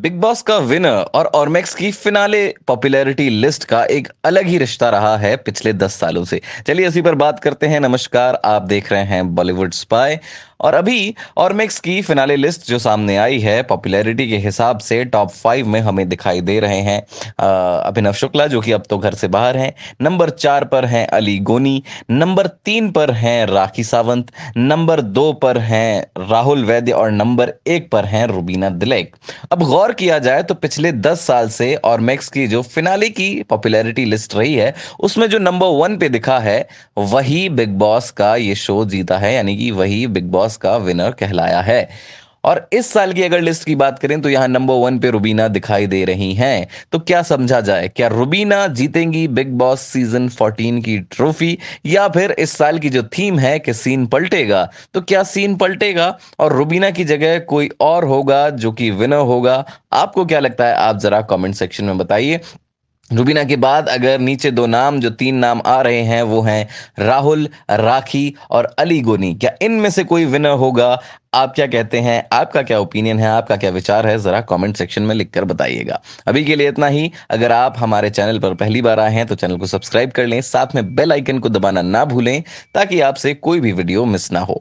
big boss का winner और ऑर्मेक्स की फिनाले पॉपुलैरिटी लिस्ट का एक अलग ही रिश्ता रहा है पिछले दस सालों से चलिए इसी पर बात करते हैं नमस्कार आप देख रहे हैं बॉलीवुड स्पाई और अभी ऑर्मेक्स की फिनाले लिस्ट जो सामने आई है पॉपुलैरिटी के हिसाब से टॉप फाइव में हमें दिखाई दे रहे हैं अभिनव शुक्ला जो कि अब तो घर से बाहर हैं नंबर चार पर हैं अली गोनी नंबर तीन पर हैं राखी सावंत नंबर दो पर हैं राहुल वैद्य और नंबर एक पर हैं रूबीना दिलैक अब गौर किया जाए तो पिछले दस साल से ऑर्मेक्स की जो फिनाले की पॉपुलैरिटी लिस्ट रही है उसमें जो नंबर वन पे दिखा है वही बिग बॉस का ये शो जीता है यानी कि वही बिग बॉस मास का विनर कहलाया है और इस साल की अगर लिस्ट की बात करें तो यहां नंबर वन पे रुबीना दिखाई दे रही हैं तो क्या समझा जाए क्या रुबीना जीतेंगी बिग बॉस सीजन 14 की ट्रॉफी या फिर इस साल की जो थीम है कि सीन पलटेगा तो क्या सीन पलटेगा और रुबीना की जगह कोई और होगा जो कि विनर होगा आपको क्या लगता है आप जरा कमेंट सेक्शन में बताइए रुबीना के बाद अगर नीचे दो नाम जो तीन नाम आ रहे हैं वो हैं राहुल राखी और अली गोनी क्या इनमें से कोई विनर होगा आप क्या कहते हैं आपका क्या ओपिनियन है आपका क्या विचार है जरा कमेंट सेक्शन में लिखकर बताइएगा अभी के लिए इतना ही अगर आप हमारे चैनल पर पहली बार आए हैं तो चैनल को सब्सक्राइब कर लें साथ में बेल आइकन को दबाना ना भूलें ताकि आपसे कोई भी वीडियो मिस ना हो